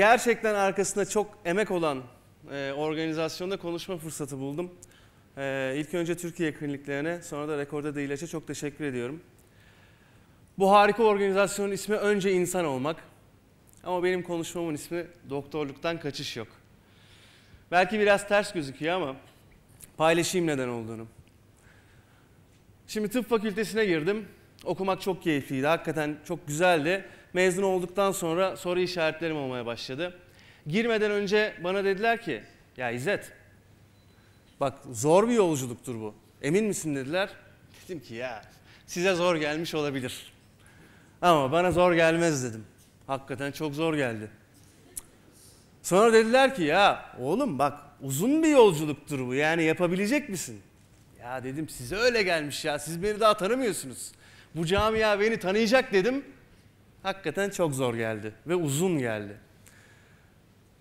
gerçekten arkasında çok emek olan e, organizasyonda konuşma fırsatı buldum. E, ilk önce Türkiye kliniklerine sonra da Rekorda da çok teşekkür ediyorum. Bu harika organizasyonun ismi Önce insan Olmak. Ama benim konuşmamın ismi Doktorluktan Kaçış Yok. Belki biraz ters gözüküyor ama paylaşayım neden olduğunu. Şimdi tıp fakültesine girdim. Okumak çok keyifliydi. Hakikaten çok güzeldi mezun olduktan sonra soru işaretlerim olmaya başladı. Girmeden önce bana dediler ki ya İzzet bak zor bir yolculuktur bu. Emin misin dediler. Dedim ki ya size zor gelmiş olabilir. Ama bana zor gelmez dedim. Hakikaten çok zor geldi. Sonra dediler ki ya oğlum bak uzun bir yolculuktur bu yani yapabilecek misin? Ya dedim size öyle gelmiş ya siz beni daha tanımıyorsunuz. Bu camia beni tanıyacak dedim hakikaten çok zor geldi ve uzun geldi.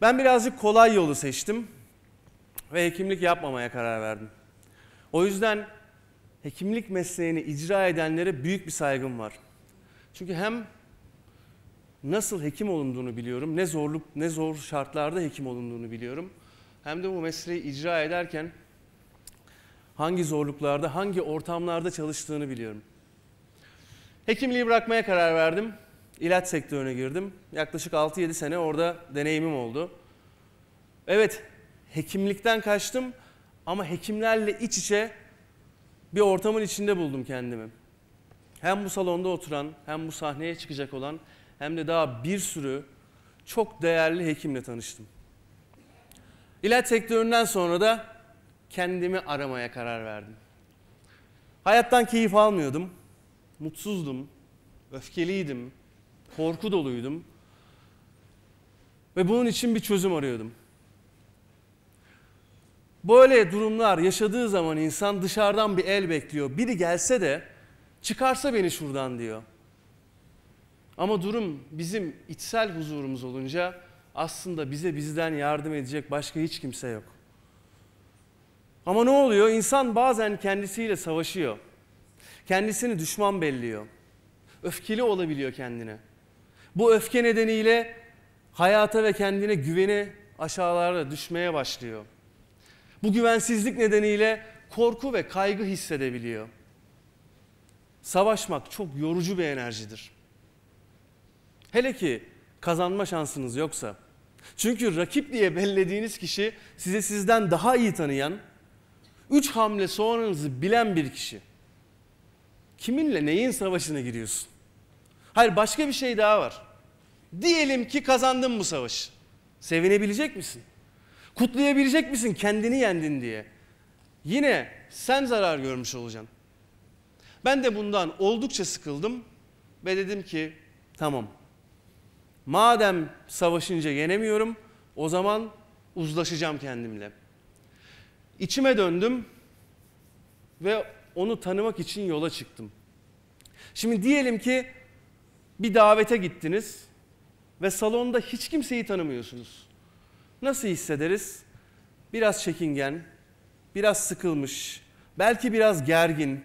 Ben birazcık kolay yolu seçtim ve hekimlik yapmamaya karar verdim. O yüzden hekimlik mesleğini icra edenlere büyük bir saygım var. Çünkü hem nasıl hekim olunduğunu biliyorum, ne zorluk, ne zor şartlarda hekim olunduğunu biliyorum. Hem de bu mesleği icra ederken hangi zorluklarda, hangi ortamlarda çalıştığını biliyorum. Hekimliği bırakmaya karar verdim ilaç sektörüne girdim. Yaklaşık 6-7 sene orada deneyimim oldu. Evet, hekimlikten kaçtım ama hekimlerle iç içe bir ortamın içinde buldum kendimi. Hem bu salonda oturan, hem bu sahneye çıkacak olan, hem de daha bir sürü çok değerli hekimle tanıştım. İlaç sektöründen sonra da kendimi aramaya karar verdim. Hayattan keyif almıyordum, mutsuzdum, öfkeliydim, korku doluydum. Ve bunun için bir çözüm arıyordum. Böyle durumlar yaşadığı zaman insan dışarıdan bir el bekliyor. Biri gelse de çıkarsa beni şuradan diyor. Ama durum bizim içsel huzurumuz olunca aslında bize bizden yardım edecek başka hiç kimse yok. Ama ne oluyor? İnsan bazen kendisiyle savaşıyor. Kendisini düşman belliyor. Öfkeli olabiliyor kendine. Bu öfke nedeniyle hayata ve kendine güveni aşağılarda düşmeye başlıyor. Bu güvensizlik nedeniyle korku ve kaygı hissedebiliyor. Savaşmak çok yorucu bir enerjidir. Hele ki kazanma şansınız yoksa. Çünkü rakip diye bellediğiniz kişi sizi sizden daha iyi tanıyan, üç hamle sonranızı bilen bir kişi. Kiminle neyin savaşına giriyorsun? Hayır başka bir şey daha var. Diyelim ki kazandın bu savaş. Sevinebilecek misin? Kutlayabilecek misin kendini yendin diye? Yine sen zarar görmüş olacaksın. Ben de bundan oldukça sıkıldım ve dedim ki tamam. Madem savaşınca yenemiyorum o zaman uzlaşacağım kendimle. İçime döndüm ve onu tanımak için yola çıktım. Şimdi diyelim ki bir davete gittiniz ve salonda hiç kimseyi tanımıyorsunuz. Nasıl hissederiz? Biraz çekingen, biraz sıkılmış, belki biraz gergin.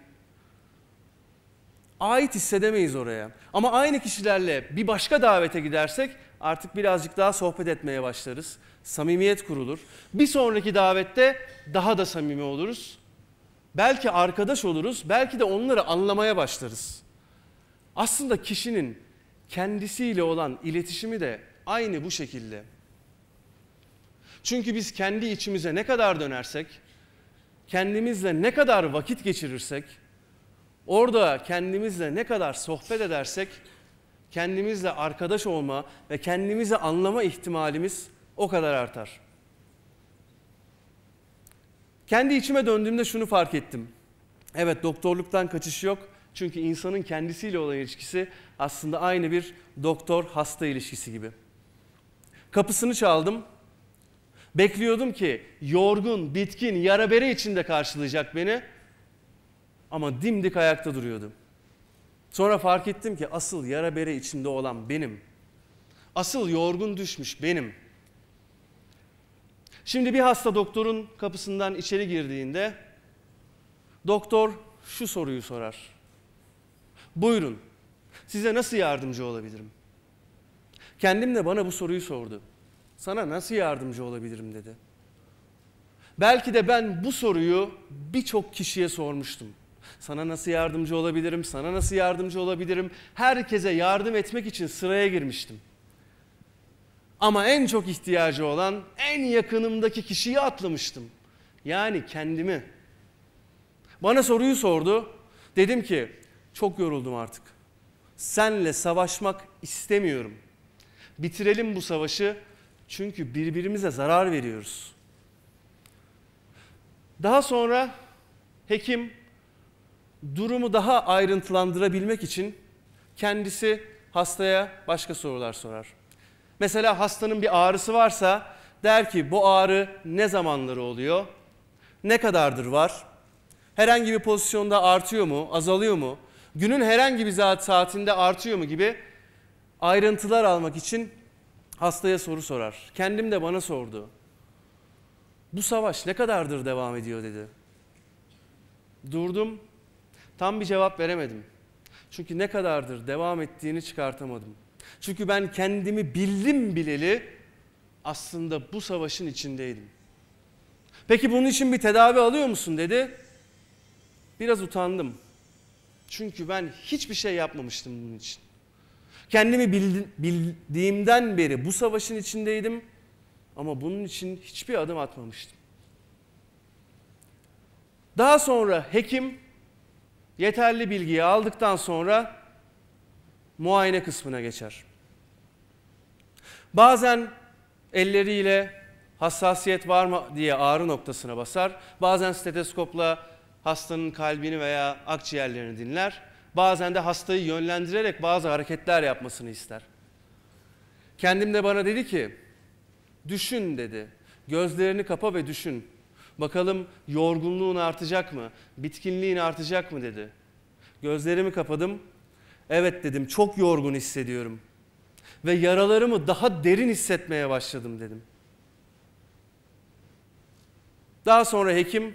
Ait hissedemeyiz oraya. Ama aynı kişilerle bir başka davete gidersek artık birazcık daha sohbet etmeye başlarız. Samimiyet kurulur. Bir sonraki davette daha da samimi oluruz. Belki arkadaş oluruz, belki de onları anlamaya başlarız. Aslında kişinin kendisiyle olan iletişimi de aynı bu şekilde. Çünkü biz kendi içimize ne kadar dönersek, kendimizle ne kadar vakit geçirirsek, orada kendimizle ne kadar sohbet edersek, kendimizle arkadaş olma ve kendimizi anlama ihtimalimiz o kadar artar. Kendi içime döndüğümde şunu fark ettim. Evet doktorluktan kaçış yok çünkü insanın kendisiyle olan ilişkisi aslında aynı bir doktor hasta ilişkisi gibi. Kapısını çaldım. Bekliyordum ki yorgun, bitkin, yara bere içinde karşılayacak beni. Ama dimdik ayakta duruyordum. Sonra fark ettim ki asıl yara bere içinde olan benim. Asıl yorgun düşmüş benim. Şimdi bir hasta doktorun kapısından içeri girdiğinde doktor şu soruyu sorar. Buyurun. Size nasıl yardımcı olabilirim? Kendim de bana bu soruyu sordu. Sana nasıl yardımcı olabilirim dedi. Belki de ben bu soruyu birçok kişiye sormuştum. Sana nasıl yardımcı olabilirim? Sana nasıl yardımcı olabilirim? Herkese yardım etmek için sıraya girmiştim. Ama en çok ihtiyacı olan en yakınımdaki kişiyi atlamıştım. Yani kendimi. Bana soruyu sordu. Dedim ki çok yoruldum artık. Senle savaşmak istemiyorum. Bitirelim bu savaşı çünkü birbirimize zarar veriyoruz. Daha sonra hekim durumu daha ayrıntılandırabilmek için kendisi hastaya başka sorular sorar. Mesela hastanın bir ağrısı varsa der ki bu ağrı ne zamanları oluyor? Ne kadardır var? Herhangi bir pozisyonda artıyor mu, azalıyor mu? günün herhangi bir saat saatinde artıyor mu gibi ayrıntılar almak için hastaya soru sorar. Kendim de bana sordu. Bu savaş ne kadardır devam ediyor dedi. Durdum. Tam bir cevap veremedim. Çünkü ne kadardır devam ettiğini çıkartamadım. Çünkü ben kendimi bildim bileli aslında bu savaşın içindeydim. Peki bunun için bir tedavi alıyor musun dedi. Biraz utandım. Çünkü ben hiçbir şey yapmamıştım bunun için. Kendimi bildiğimden beri bu savaşın içindeydim ama bunun için hiçbir adım atmamıştım. Daha sonra hekim yeterli bilgiyi aldıktan sonra muayene kısmına geçer. Bazen elleriyle hassasiyet var mı diye ağrı noktasına basar. Bazen steteskopla hastanın kalbini veya akciğerlerini dinler. Bazen de hastayı yönlendirerek bazı hareketler yapmasını ister. Kendim de bana dedi ki, düşün dedi. Gözlerini kapa ve düşün. Bakalım yorgunluğun artacak mı? Bitkinliğin artacak mı dedi. Gözlerimi kapadım. Evet dedim çok yorgun hissediyorum. Ve yaralarımı daha derin hissetmeye başladım dedim. Daha sonra hekim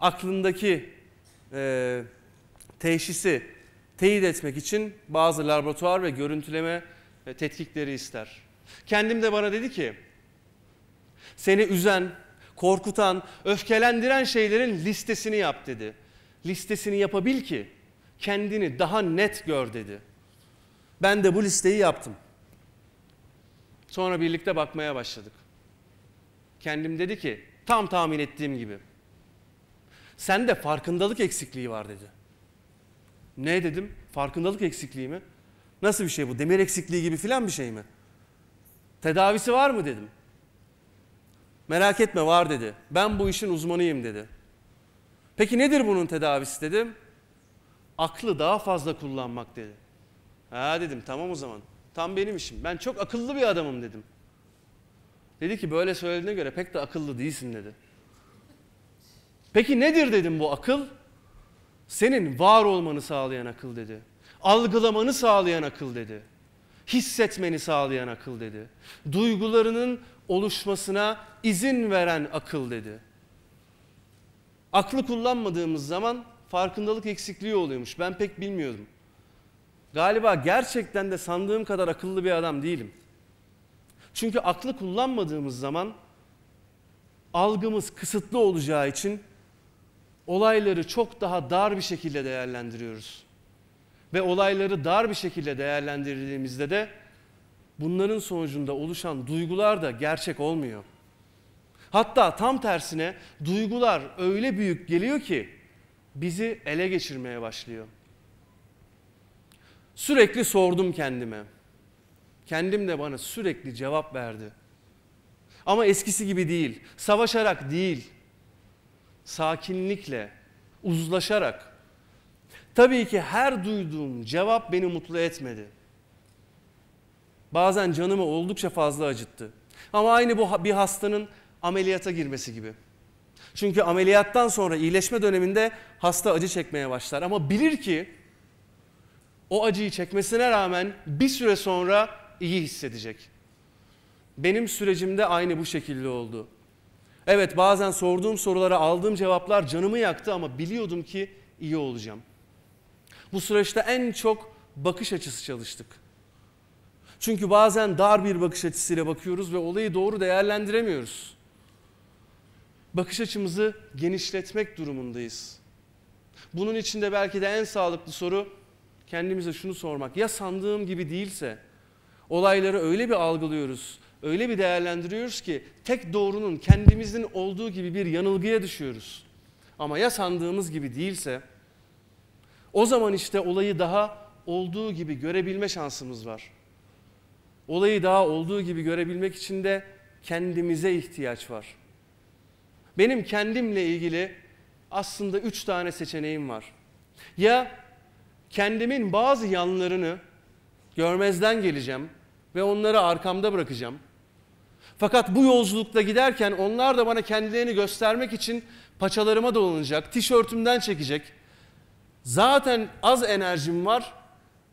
aklındaki e, teşhisi teyit etmek için bazı laboratuvar ve görüntüleme e, tetkikleri ister. Kendim de bana dedi ki, seni üzen, korkutan, öfkelendiren şeylerin listesini yap dedi. Listesini yapabil ki kendini daha net gör dedi. Ben de bu listeyi yaptım. Sonra birlikte bakmaya başladık. Kendim dedi ki tam tahmin ettiğim gibi. Sen de farkındalık eksikliği var dedi. Ne dedim? Farkındalık eksikliği mi? Nasıl bir şey bu? Demir eksikliği gibi filan bir şey mi? Tedavisi var mı dedim. Merak etme var dedi. Ben bu işin uzmanıyım dedi. Peki nedir bunun tedavisi dedim. Aklı daha fazla kullanmak dedi. Ha dedim tamam o zaman. Tam benim işim. Ben çok akıllı bir adamım dedim. Dedi ki böyle söylediğine göre pek de akıllı değilsin dedi. Peki nedir dedim bu akıl? Senin var olmanı sağlayan akıl dedi. Algılamanı sağlayan akıl dedi. Hissetmeni sağlayan akıl dedi. Duygularının oluşmasına izin veren akıl dedi. Aklı kullanmadığımız zaman farkındalık eksikliği oluyormuş. Ben pek bilmiyordum. Galiba gerçekten de sandığım kadar akıllı bir adam değilim. Çünkü aklı kullanmadığımız zaman algımız kısıtlı olacağı için olayları çok daha dar bir şekilde değerlendiriyoruz. Ve olayları dar bir şekilde değerlendirdiğimizde de bunların sonucunda oluşan duygular da gerçek olmuyor. Hatta tam tersine duygular öyle büyük geliyor ki bizi ele geçirmeye başlıyor. Sürekli sordum kendime. Kendim de bana sürekli cevap verdi. Ama eskisi gibi değil, savaşarak değil, sakinlikle, uzlaşarak. Tabii ki her duyduğum cevap beni mutlu etmedi. Bazen canımı oldukça fazla acıttı. Ama aynı bu bir hastanın ameliyata girmesi gibi. Çünkü ameliyattan sonra iyileşme döneminde hasta acı çekmeye başlar. Ama bilir ki o acıyı çekmesine rağmen bir süre sonra iyi hissedecek. Benim sürecimde aynı bu şekilde oldu. Evet bazen sorduğum sorulara aldığım cevaplar canımı yaktı ama biliyordum ki iyi olacağım. Bu süreçte en çok bakış açısı çalıştık. Çünkü bazen dar bir bakış açısıyla bakıyoruz ve olayı doğru değerlendiremiyoruz. Bakış açımızı genişletmek durumundayız. Bunun içinde belki de en sağlıklı soru kendimize şunu sormak. Ya sandığım gibi değilse, olayları öyle bir algılıyoruz öyle bir değerlendiriyoruz ki tek doğrunun kendimizin olduğu gibi bir yanılgıya düşüyoruz. Ama ya sandığımız gibi değilse o zaman işte olayı daha olduğu gibi görebilme şansımız var. Olayı daha olduğu gibi görebilmek için de kendimize ihtiyaç var. Benim kendimle ilgili aslında üç tane seçeneğim var. Ya kendimin bazı yanlarını görmezden geleceğim ve onları arkamda bırakacağım. Fakat bu yolculukta giderken onlar da bana kendilerini göstermek için paçalarıma dolanacak, tişörtümden çekecek. Zaten az enerjim var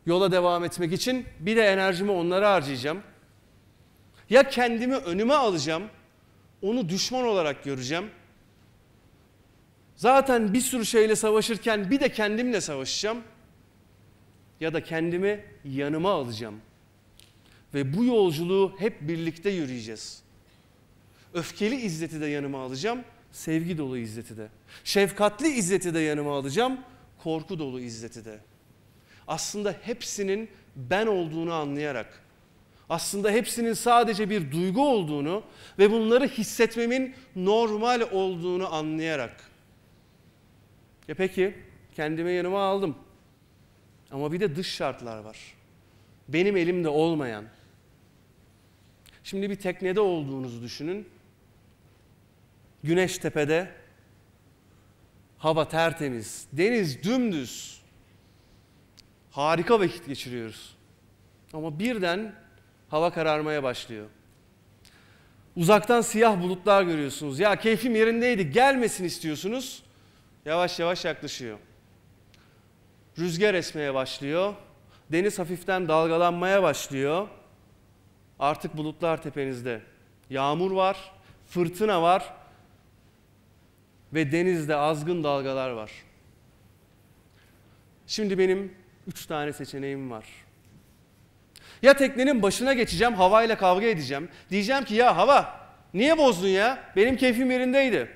yola devam etmek için bir de enerjimi onlara harcayacağım. Ya kendimi önüme alacağım, onu düşman olarak göreceğim. Zaten bir sürü şeyle savaşırken bir de kendimle savaşacağım. Ya da kendimi yanıma alacağım. Ve bu yolculuğu hep birlikte yürüyeceğiz. Öfkeli izzeti de yanıma alacağım, sevgi dolu izzeti de. Şefkatli izzeti de yanıma alacağım, korku dolu izzeti de. Aslında hepsinin ben olduğunu anlayarak, aslında hepsinin sadece bir duygu olduğunu ve bunları hissetmemin normal olduğunu anlayarak. Ya e peki kendime yanıma aldım. Ama bir de dış şartlar var. Benim elimde olmayan, Şimdi bir teknede olduğunuzu düşünün. Güneş tepede. Hava tertemiz. Deniz dümdüz. Harika vakit geçiriyoruz. Ama birden hava kararmaya başlıyor. Uzaktan siyah bulutlar görüyorsunuz. Ya keyfim yerindeydi gelmesin istiyorsunuz. Yavaş yavaş yaklaşıyor. Rüzgar esmeye başlıyor. Deniz hafiften dalgalanmaya başlıyor. Artık bulutlar tepenizde. Yağmur var, fırtına var ve denizde azgın dalgalar var. Şimdi benim üç tane seçeneğim var. Ya teknenin başına geçeceğim, havayla kavga edeceğim. Diyeceğim ki ya hava niye bozdun ya? Benim keyfim yerindeydi.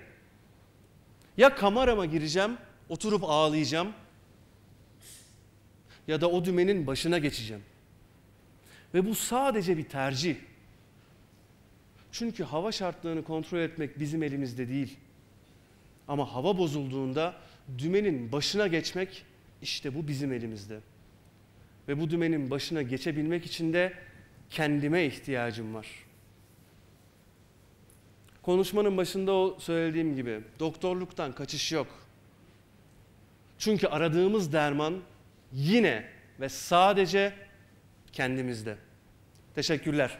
Ya kamerama gireceğim, oturup ağlayacağım. Ya da o dümenin başına geçeceğim. Ve bu sadece bir tercih. Çünkü hava şartlarını kontrol etmek bizim elimizde değil. Ama hava bozulduğunda dümenin başına geçmek işte bu bizim elimizde. Ve bu dümenin başına geçebilmek için de kendime ihtiyacım var. Konuşmanın başında o söylediğim gibi doktorluktan kaçış yok. Çünkü aradığımız derman yine ve sadece kendimizde. Teşekkürler.